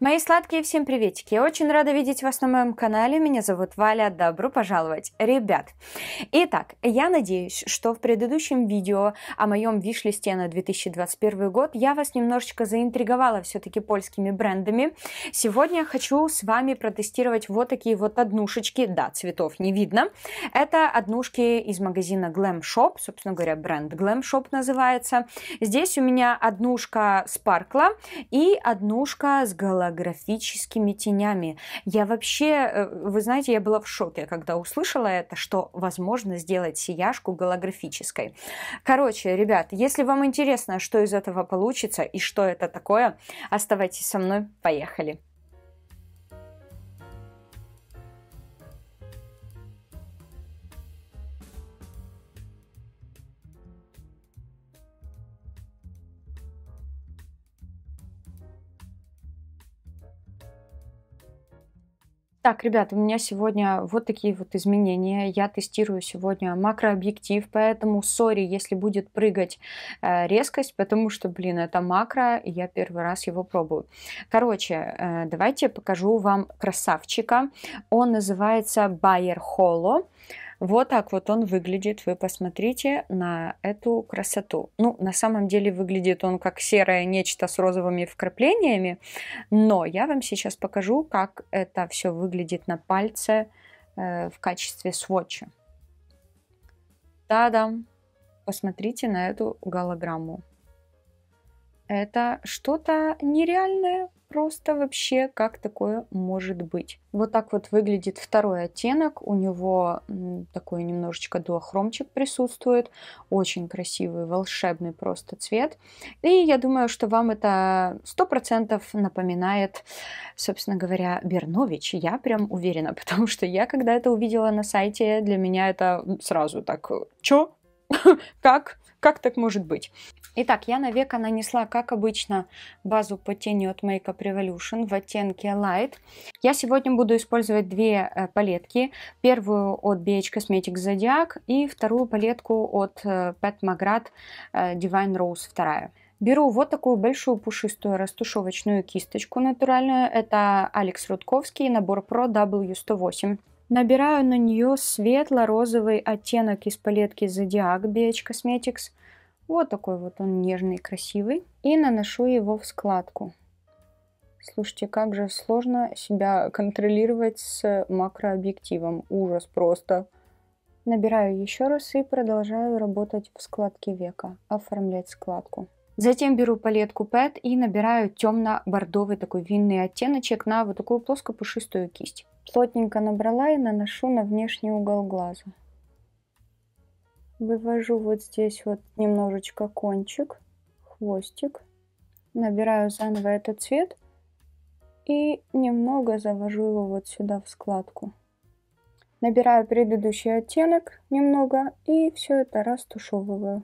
Мои сладкие, всем приветики! Я очень рада видеть вас на моем канале. Меня зовут Валя. Добро пожаловать, ребят! Итак, я надеюсь, что в предыдущем видео о моем виш-листе на 2021 год я вас немножечко заинтриговала все-таки польскими брендами. Сегодня хочу с вами протестировать вот такие вот однушечки. Да, цветов не видно. Это однушки из магазина Glam Shop. Собственно говоря, бренд Glam Shop называется. Здесь у меня однушка спаркла и однушка с головой голографическими тенями. Я вообще, э, вы знаете, я была в шоке, когда услышала это, что возможно сделать сияшку голографической. Короче, ребят, если вам интересно, что из этого получится и что это такое, оставайтесь со мной. Поехали! Так, ребят, у меня сегодня вот такие вот изменения. Я тестирую сегодня макрообъектив, поэтому сори, если будет прыгать э, резкость, потому что, блин, это макро, и я первый раз его пробую. Короче, э, давайте покажу вам красавчика. Он называется Bayer Holo. Вот так вот он выглядит. Вы посмотрите на эту красоту. Ну, на самом деле выглядит он как серое нечто с розовыми вкраплениями, но я вам сейчас покажу, как это все выглядит на пальце э, в качестве сводча. Та-дам! Посмотрите на эту голограмму. Это что-то нереальное, просто вообще как такое может быть. Вот так вот выглядит второй оттенок. У него такой немножечко дуохромчик присутствует. Очень красивый, волшебный просто цвет. И я думаю, что вам это сто процентов напоминает, собственно говоря, Бернович. Я прям уверена, потому что я когда это увидела на сайте, для меня это сразу так, чё? как? Как так может быть? Итак, я на века нанесла, как обычно, базу по тени от Makeup Revolution в оттенке Light. Я сегодня буду использовать две э, палетки. Первую от BH Cosmetics Zodiac и вторую палетку от э, Pat Magrat э, Divine Rose 2. Беру вот такую большую пушистую растушевочную кисточку натуральную. Это Алекс Рудковский, набор Pro W108. Набираю на нее светло-розовый оттенок из палетки Zodiac BH Cosmetics. Вот такой вот он нежный, красивый. И наношу его в складку. Слушайте, как же сложно себя контролировать с макрообъективом. Ужас просто. Набираю еще раз и продолжаю работать в складке века, оформлять складку. Затем беру палетку PET и набираю темно-бордовый такой винный оттеночек на вот такую плоскопушистую кисть. Плотненько набрала и наношу на внешний угол глаза. Вывожу вот здесь вот немножечко кончик, хвостик. Набираю заново этот цвет и немного завожу его вот сюда в складку. Набираю предыдущий оттенок немного и все это растушевываю.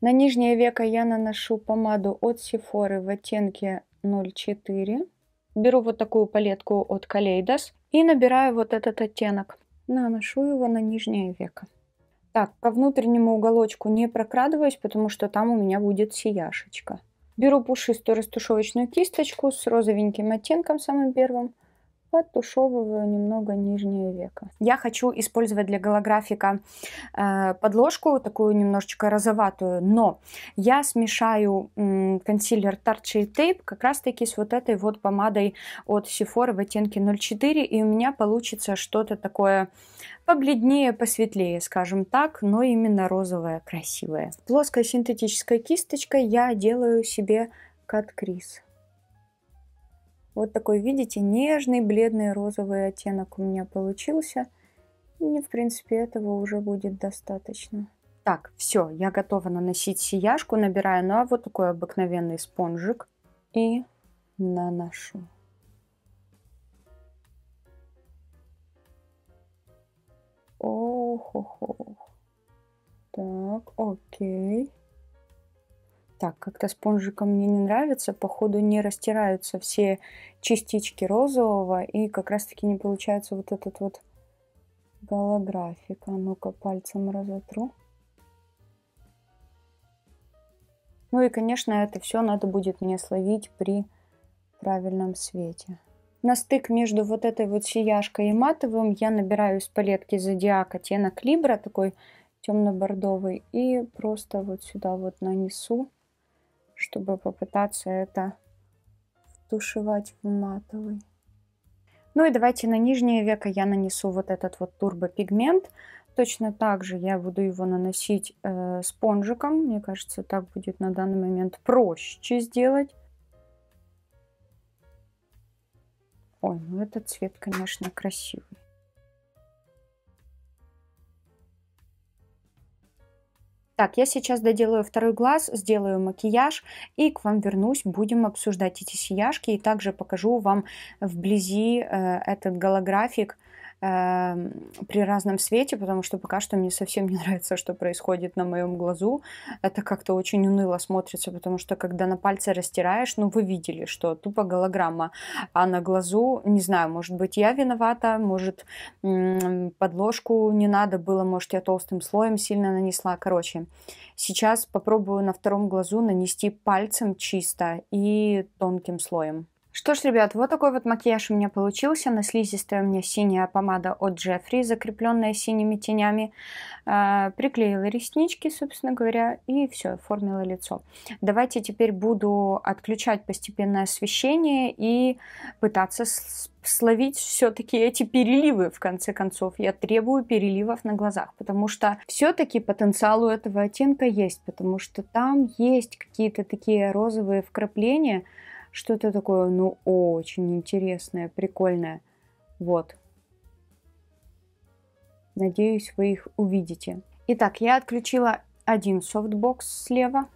На нижнее веко я наношу помаду от Sephora в оттенке 04. Беру вот такую палетку от Kaleidos. И набираю вот этот оттенок. Наношу его на нижнее веко. Так, по внутреннему уголочку не прокрадываюсь, потому что там у меня будет сияшечка. Беру пушистую растушевочную кисточку с розовеньким оттенком самым первым подтушевываю немного нижнее веко. Я хочу использовать для голографика э, подложку, такую немножечко розоватую, но я смешаю консилер Tarchi Tape как раз-таки с вот этой вот помадой от Sephora в оттенке 04, и у меня получится что-то такое побледнее, посветлее, скажем так, но именно розовое, красивое. Плоской синтетической кисточкой я делаю себе каткрис. Вот такой, видите, нежный бледный розовый оттенок у меня получился. И, в принципе, этого уже будет достаточно. Так, все, я готова наносить сияшку. Набираю ну а вот такой обыкновенный спонжик и наношу. Ох, ох, ох. Так, окей. Так, как-то спонжиком мне не нравится. Походу не растираются все частички розового. И как раз-таки не получается вот этот вот голографик. А ну-ка пальцем разотру. Ну и, конечно, это все надо будет мне словить при правильном свете. На стык между вот этой вот сияшкой и матовым я набираю из палетки Зодиак оттенок Либра, такой темно-бордовый, и просто вот сюда вот нанесу чтобы попытаться это тушевать в матовый. Ну и давайте на нижнее веко я нанесу вот этот вот турбопигмент. Точно так же я буду его наносить э, спонжиком. Мне кажется, так будет на данный момент проще сделать. Ой, ну этот цвет, конечно, красивый. Так, я сейчас доделаю второй глаз, сделаю макияж и к вам вернусь. Будем обсуждать эти сияшки и также покажу вам вблизи э, этот голографик, Эм, при разном свете, потому что пока что мне совсем не нравится, что происходит на моем глазу. Это как-то очень уныло смотрится, потому что когда на пальце растираешь, ну вы видели, что тупо голограмма, а на глазу, не знаю, может быть я виновата, может подложку не надо было, может я толстым слоем сильно нанесла, короче. Сейчас попробую на втором глазу нанести пальцем чисто и тонким слоем. Что ж, ребят, вот такой вот макияж у меня получился. На слизистой у меня синяя помада от Джеффри, закрепленная синими тенями. А, приклеила реснички, собственно говоря, и все, оформила лицо. Давайте теперь буду отключать постепенное освещение и пытаться словить все-таки эти переливы, в конце концов. Я требую переливов на глазах, потому что все-таки потенциал у этого оттенка есть, потому что там есть какие-то такие розовые вкрапления, что-то такое, ну, очень интересное, прикольное. Вот. Надеюсь, вы их увидите. Итак, я отключила один софтбокс слева.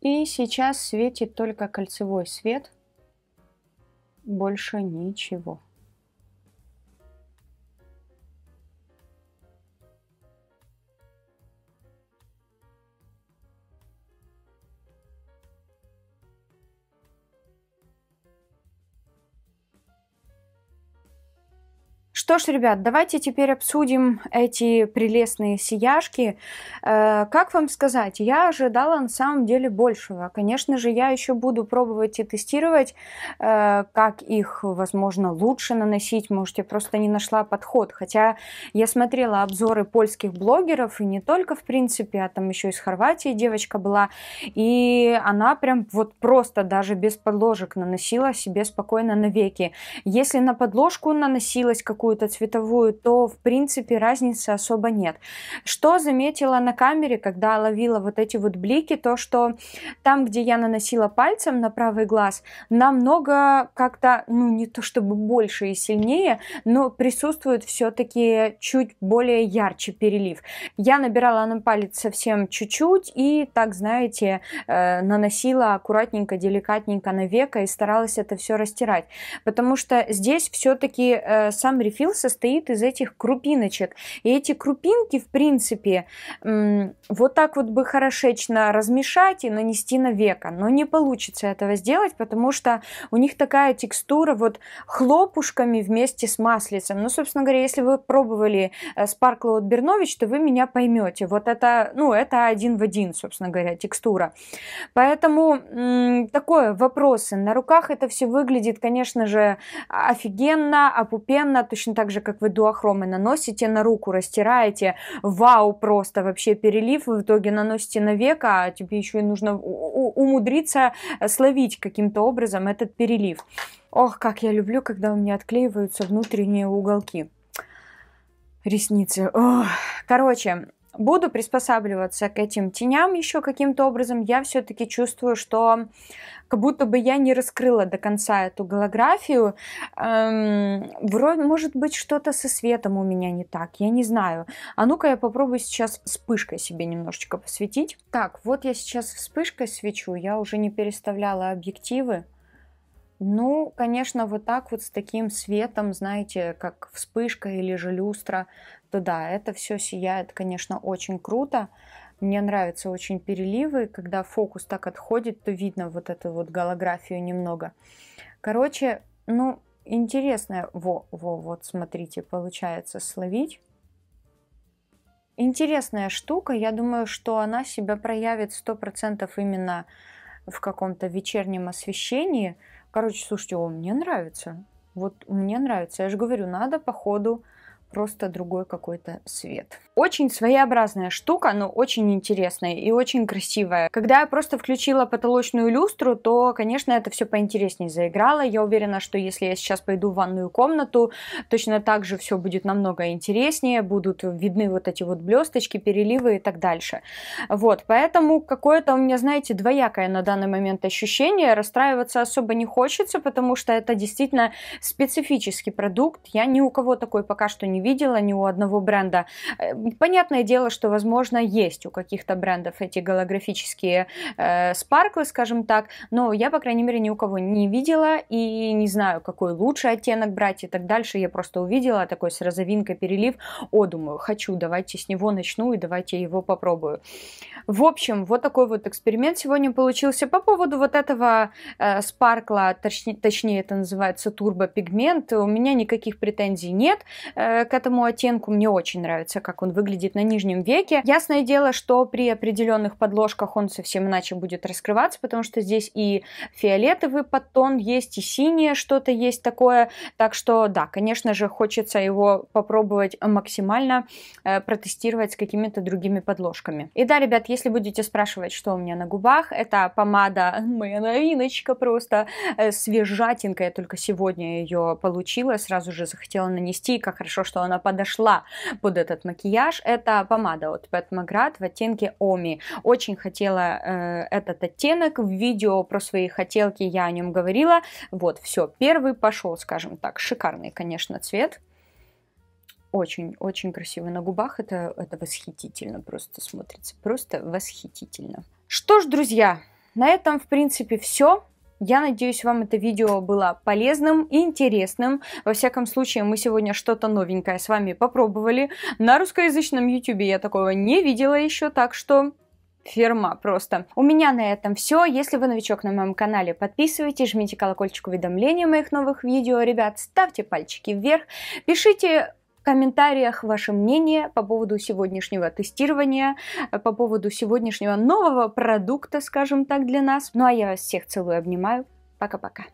И сейчас светит только кольцевой свет. Больше ничего. Что ж, ребят, давайте теперь обсудим эти прелестные сияшки. Э, как вам сказать, я ожидала на самом деле большего. Конечно же, я еще буду пробовать и тестировать, э, как их, возможно, лучше наносить. Может, я просто не нашла подход. Хотя я смотрела обзоры польских блогеров, и не только, в принципе, а там еще из Хорватии девочка была. И она прям вот просто даже без подложек наносила себе спокойно навеки. Если на подложку наносилась какую-то какую-то цветовую, то, в принципе, разницы особо нет. Что заметила на камере, когда ловила вот эти вот блики, то, что там, где я наносила пальцем на правый глаз, намного как-то, ну, не то чтобы больше и сильнее, но присутствует все-таки чуть более ярче перелив. Я набирала на палец совсем чуть-чуть и, так знаете, э, наносила аккуратненько, деликатненько на века и старалась это все растирать. Потому что здесь все-таки э, сам рефил сил состоит из этих крупиночек. И эти крупинки, в принципе, вот так вот бы хорошечно размешать и нанести на века. Но не получится этого сделать, потому что у них такая текстура вот хлопушками вместе с маслицем. Ну, собственно говоря, если вы пробовали э, Sparkle от Бернович, то вы меня поймете. Вот это, ну, это один в один, собственно говоря, текстура. Поэтому такое вопросы. На руках это все выглядит, конечно же, офигенно, опупенно, точно так же, как вы дуохромы наносите на руку, растираете, вау, просто вообще перелив, в итоге наносите на века, а тебе еще и нужно умудриться э, словить каким-то образом этот перелив. Ох, как я люблю, когда у меня отклеиваются внутренние уголки ресницы. Ох. Короче, буду приспосабливаться к этим теням еще каким-то образом, я все-таки чувствую, что как будто бы я не раскрыла до конца эту голографию. Эм, вроде, может быть, что-то со светом у меня не так, я не знаю. А ну-ка я попробую сейчас вспышкой себе немножечко посветить. Так, вот я сейчас вспышкой свечу, я уже не переставляла объективы. Ну, конечно, вот так вот с таким светом, знаете, как вспышка или же люстра, то да, это все сияет, конечно, очень круто. Мне нравятся очень переливы, когда фокус так отходит, то видно вот эту вот голографию немного. Короче, ну, интересное, во, во, вот смотрите, получается словить. Интересная штука, я думаю, что она себя проявит 100% именно в каком-то вечернем освещении – Короче, слушайте, он мне нравится. Вот мне нравится. Я же говорю, надо по ходу просто другой какой-то свет. Очень своеобразная штука, но очень интересная и очень красивая. Когда я просто включила потолочную люстру, то, конечно, это все поинтереснее заиграло. Я уверена, что если я сейчас пойду в ванную комнату, точно так же все будет намного интереснее, будут видны вот эти вот блесточки, переливы и так дальше. Вот, поэтому какое-то у меня, знаете, двоякое на данный момент ощущение. Расстраиваться особо не хочется, потому что это действительно специфический продукт. Я ни у кого такой пока что не не видела ни у одного бренда. Э, понятное дело, что, возможно, есть у каких-то брендов эти голографические э, спарклы, скажем так, но я, по крайней мере, ни у кого не видела и не знаю, какой лучший оттенок брать и так дальше. Я просто увидела такой с розовинкой перелив. О, думаю, хочу, давайте с него начну и давайте его попробую. В общем, вот такой вот эксперимент сегодня получился. По поводу вот этого э, спаркла, точнее, точнее это называется турбопигмент, у меня никаких претензий нет. Э, к этому оттенку мне очень нравится, как он выглядит на нижнем веке. Ясное дело, что при определенных подложках он совсем иначе будет раскрываться, потому что здесь и фиолетовый подтон есть, и синее что-то есть такое. Так что, да, конечно же, хочется его попробовать максимально э, протестировать с какими-то другими подложками. И да, ребят, если будете спрашивать, что у меня на губах, это помада, моя новиночка просто, э, свежатинка, я только сегодня ее получила, сразу же захотела нанести, как хорошо, что что она подошла под этот макияж, это помада от Pat McGrath в оттенке Оми. Очень хотела э, этот оттенок. В видео про свои хотелки я о нем говорила. Вот, все, первый пошел, скажем так. Шикарный, конечно, цвет очень-очень красиво на губах. Это, это восхитительно просто смотрится. Просто восхитительно. Что ж, друзья, на этом, в принципе, все. Я надеюсь, вам это видео было полезным и интересным. Во всяком случае, мы сегодня что-то новенькое с вами попробовали. На русскоязычном YouTube я такого не видела еще, так что ферма просто. У меня на этом все. Если вы новичок на моем канале, подписывайтесь, жмите колокольчик уведомления моих новых видео. Ребят, ставьте пальчики вверх, пишите комментариях ваше мнение по поводу сегодняшнего тестирования, э, по поводу сегодняшнего нового продукта, скажем так, для нас. Ну а я вас всех целую, обнимаю. Пока-пока.